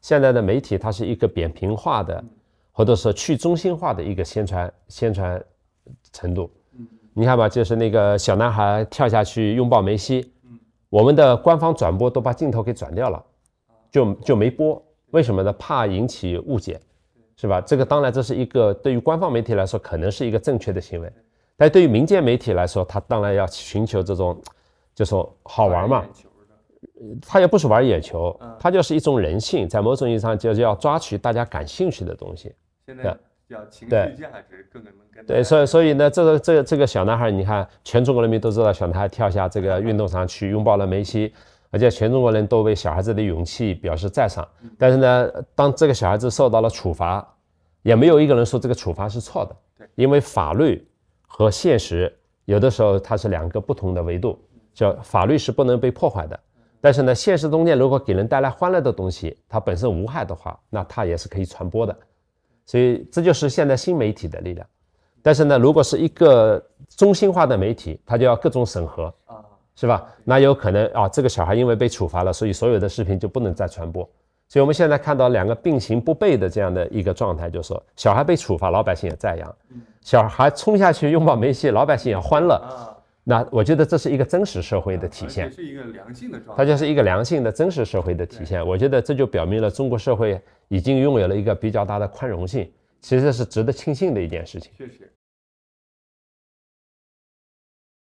现在的媒体它是一个扁平化的，或者说去中心化的一个宣传宣传程度。你看吧，就是那个小男孩跳下去拥抱梅西，我们的官方转播都把镜头给转掉了，就就没播。为什么呢？怕引起误解，是吧？这个当然这是一个对于官方媒体来说可能是一个正确的行为，但对于民间媒体来说，他当然要寻求这种，就说好玩嘛。他也不是玩眼球，他就是一种人性，在某种意义上就就要抓取大家感兴趣的东西。现在叫情绪剧建更能跟？对，所以所以呢，这个这个这个小男孩，你看，全中国人民都知道，小男孩跳下这个运动场去拥抱了梅西，而且全中国人都为小孩子的勇气表示赞赏。但是呢，当这个小孩子受到了处罚，也没有一个人说这个处罚是错的。对，因为法律和现实有的时候它是两个不同的维度，叫法律是不能被破坏的。但是呢，现实中间如果给人带来欢乐的东西，它本身无害的话，那它也是可以传播的。所以这就是现在新媒体的力量。但是呢，如果是一个中心化的媒体，它就要各种审核啊，是吧？那有可能啊，这个小孩因为被处罚了，所以所有的视频就不能再传播。所以我们现在看到两个并行不悖的这样的一个状态，就是说小孩被处罚，老百姓也赞扬；小孩冲下去拥抱梅西，老百姓也欢乐。那我觉得这是一个真实社会的体现，它就是一个良性的真实社会的体现。我觉得这就表明了中国社会已经拥有了一个比较大的宽容性，其实是值得庆幸的一件事情。谢谢。